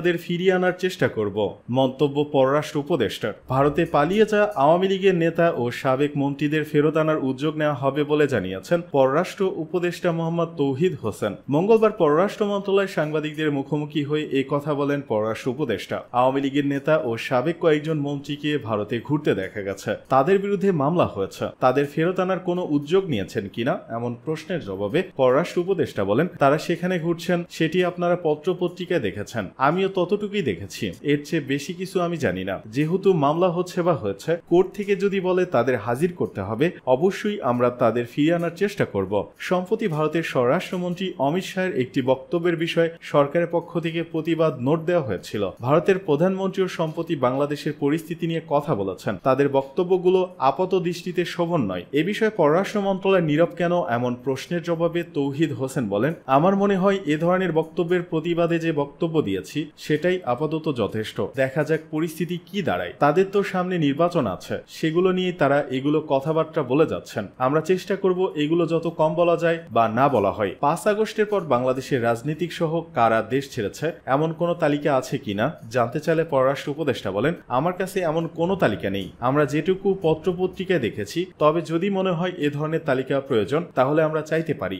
তাদের ফিরিয়ে আনার চেষ্টা করব মন্তব্য পররাষ্ট্র উপদেষ্টার ভারতে পালিয়ে যা আওয়ামী লীগের নেতা ও সাবেক মন্ত্রীদের ফেরত আনার উদ্যোগ নেওয়া হবে বলে জানিয়েছেন পররাষ্ট্র উপদেষ্টা মোহাম্মদ তৌহিদ হোসেন মঙ্গলবার পররাষ্ট্র মন্ত্রণালয় সাংবাদিকদের মুখোমুখি হয়ে এ কথা বলেন পররাষ্ট্র উপদেষ্টা আওয়ামী লীগের নেতা ও সাবেক কয়েকজন মন্ত্রীকে ভারতে ঘুরতে দেখা গেছে তাদের বিরুদ্ধে মামলা হয়েছে তাদের ফেরত আনার কোনো উদ্যোগ নিয়েছেন কিনা এমন প্রশ্নের জবাবে পররাষ্ট্র উপদেষ্টা বলেন তারা সেখানে ঘুরছেন সেটি আপনারা পত্রপত্রিকায় দেখেছেন আমি আমিও ততটুকুই দেখেছি এর চেয়ে বেশি কিছু আমি জানি না যেহেতু মামলা হচ্ছে বা হয়েছে কোর্ট থেকে যদি বলে তাদের হাজির করতে হবে অবশ্যই আমরা তাদের ফিরিয়ে আনার চেষ্টা করব সম্প্রতি ভারতের স্বরাষ্ট্রমন্ত্রী অমিত শাহের একটি বক্তব্যের বিষয়ে সরকারের পক্ষ থেকে প্রতিবাদ নোট দেওয়া হয়েছিল ভারতের প্রধানমন্ত্রীও সম্প্রতি বাংলাদেশের পরিস্থিতি নিয়ে কথা বলেছেন তাদের বক্তব্যগুলো আপাত দৃষ্টিতে শোভন নয় এ বিষয়ে পররাষ্ট্র মন্ত্রণালয় নীরব কেন এমন প্রশ্নের জবাবে তৌহিদ হোসেন বলেন আমার মনে হয় এ ধরনের বক্তব্যের প্রতিবাদে যে বক্তব্য দিয়েছি সেটাই আপাতত যথেষ্ট দেখা যাক পরিস্থিতি কি দাঁড়ায় তাদের তো সামনে নির্বাচন আছে সেগুলো নিয়ে তারা এগুলো কথাবার্তা বলে যাচ্ছেন আমরা চেষ্টা করব এগুলো যত কম বলা যায় বা না বলা হয় পাঁচ আগস্টের পর বাংলাদেশের রাজনীতিক সহ কারা দেশ ছেড়েছে এমন কোনো তালিকা আছে কিনা জানতে চাইলে পররাষ্ট্র উপদেষ্টা বলেন আমার কাছে এমন কোনো তালিকা নেই আমরা যেটুকু পত্রপত্রিকায় দেখেছি তবে যদি মনে হয় এ ধরনের তালিকা প্রয়োজন তাহলে আমরা চাইতে পারি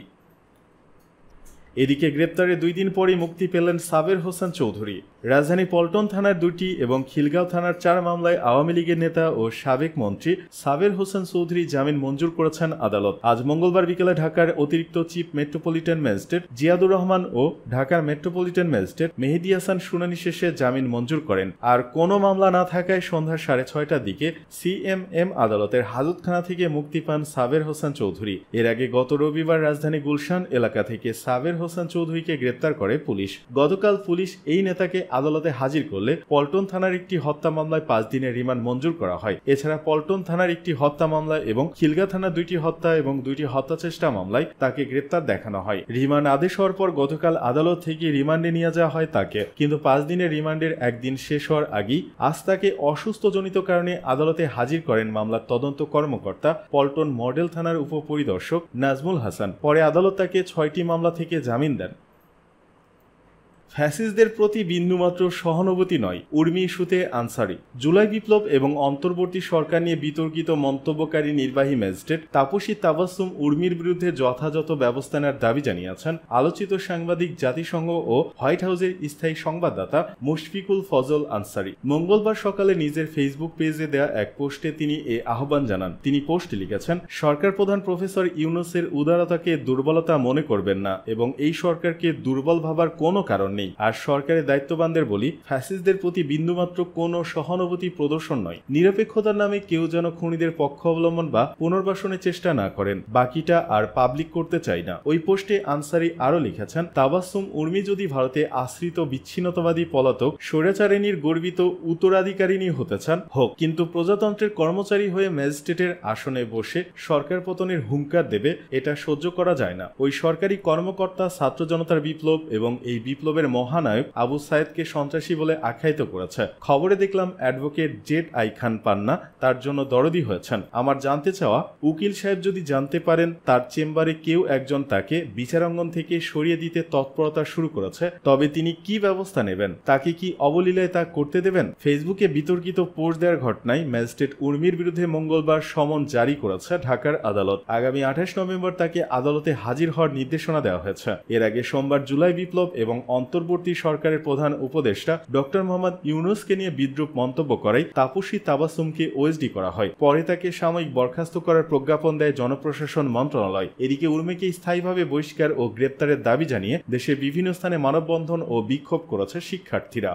এদিকে গ্রেপ্তারের দুই দিন পরই মুক্তি পেলেন সাবের হোসেন চৌধুরী রাজধানী পল্টন থানার দুটি এবং খিলগাঁও থানার চার মামলায় আওয়ামী লীগের নেতা ও সাবেক মন্ত্রী সাবের হোসেন চৌধুরী জামিন মঞ্জুর করেছেন আদালত আজ মঙ্গলবার বিকেলে ঢাকার অতিরিক্ত chief metropolitan magistrate Ziadur Rahman ও ঢাকার মেট্রোপলিটন ম্যাজিস্ট্রেট মেহেদি হাসান শুনানি শেষে জামিন মঞ্জুর করেন আর কোনো মামলা না থাকায় সন্ধ্যা সাড়ে ছয়টার দিকে সিএমএম আদালতের হাজতখানা থেকে মুক্তি পান সাবের হোসেন চৌধুরী এর আগে গত রবিবার রাজধানী গুলশান এলাকা থেকে সাবের হোসেন চৌধুরীকে গ্রেপ্তার করে পুলিশ গতকাল পুলিশ এই নেতাকে আদালতে হাজির করলে পল্টন থানার একটি হত্যা মামলায় পাঁচ দিনের রিমান্ড মঞ্জুর করা হয় এছাড়া পল্টন থানার একটি হত্যা মামলায় এবং খিলগা থানা দুইটি হত্যা এবং দুইটি হত্যা চেষ্টা মামলায় তাকে গ্রেপ্তার দেখানো হয় রিমান্ড আদেশ হওয়ার পর গতকাল আদালত থেকে রিমান্ডে নিয়ে যাওয়া হয় তাকে কিন্তু পাঁচ দিনের রিমান্ডের একদিন শেষ হওয়ার আগেই আজ তাকে অসুস্থজনিত কারণে আদালতে হাজির করেন মামলার তদন্ত কর্মকর্তা পল্টন মডেল থানার উপপরিদর্শক নাজমুল হাসান পরে আদালত তাকে ছয়টি মামলা থেকে জামিন দেন ফ্যাসিসদের প্রতি বিন্দুমাত্র সহানুভূতি নয় উর্মি ইস্যুতে আনসারি জুলাই বিপ্লব এবং অন্তর্বর্তী সরকার নিয়ে বিতর্কিত মন্তব্যকারী নির্বাহী ম্যাজিস্ট্রেট তাপসী তাবাসুম উর্মির বিরুদ্ধে যথাযথ ব্যবস্থা নেওয়ার দাবি জানিয়েছেন আলোচিত সাংবাদিক জাতিসংঘ ও হোয়াইট হাউসের স্থায়ী সংবাদদাতা মুশফিকুল ফজল আনসারি মঙ্গলবার সকালে নিজের ফেসবুক পেজে দেয়া এক পোস্টে তিনি এ আহ্বান জানান তিনি পোস্টে লিখেছেন সরকার প্রধান প্রফেসর ইউনুসের উদারতাকে দুর্বলতা মনে করবেন না এবং এই সরকারকে দুর্বল ভাবার কোনো কারণ নেই আর সরকারের দায়িত্ববানদের বলি ফ্যাসিসদের প্রতি বিন্দুমাত্র কোনো সহানুভূতি প্রদর্শন নয় নিরপেক্ষতার নামে কেউ যেন খুনিদের পক্ষ অবলম্বন বা পুনর্বাসনের চেষ্টা না করেন বাকিটা আর পাবলিক করতে চাই না ওই পোস্টে আনসারি আরও লিখেছেন তাবাসুম উর্মি যদি ভারতে আশ্রিত বিচ্ছিন্নতাবাদী পলাতক স্বৈরাচারিণীর গর্বিত উত্তরাধিকারিণী হতে চান হোক কিন্তু প্রজাতন্ত্রের কর্মচারী হয়ে ম্যাজিস্ট্রেটের আসনে বসে সরকার পতনের হুঙ্কার দেবে এটা সহ্য করা যায় না ওই সরকারি কর্মকর্তা ছাত্র জনতার বিপ্লব এবং এই বিপ্লবের ক্লাবের মহানায়ক আবু সায়েদকে সন্ত্রাসী বলে আখ্যায়িত করেছে খবরে দেখলাম advocate Z I Khan Panna তার জন্য দরদি হয়েছেন আমার জানতে চাওয়া উকিল সাহেব যদি জানতে পারেন তার চেম্বারে কেউ একজন তাকে বিচারাঙ্গন থেকে সরিয়ে দিতে তৎপরতা শুরু করেছে তবে তিনি কি ব্যবস্থা নেবেন তাকে কি অবলীলায় তা করতে দেবেন ফেসবুকে বিতর্কিত পোস্ট দেওয়ার ঘটনায় ম্যাজিস্ট্রেট উর্মির বিরুদ্ধে মঙ্গলবার সমন জারি করেছে ঢাকার আদালত আগামী আঠাশ নভেম্বর তাকে আদালতে হাজির হওয়ার নির্দেশনা দেওয়া হয়েছে এর আগে সোমবার জুলাই বিপ্লব এবং অন্ত অন্তর্বর্তী সরকারের প্রধান উপদেষ্টা ডক্টর মোহাম্মদ ইউনুসকে নিয়ে বিদ্রুপ মন্তব্য করায় তাপসী তাবাসুমকে ওএসডি করা হয় পরে তাকে সাময়িক বরখাস্ত করার প্রজ্ঞাপন দেয় জনপ্রশাসন মন্ত্রণালয় এদিকে উর্মিকে স্থায়ীভাবে বহিষ্কার ও গ্রেপ্তারের দাবি জানিয়ে দেশের বিভিন্ন স্থানে মানববন্ধন ও বিক্ষোভ করেছে শিক্ষার্থীরা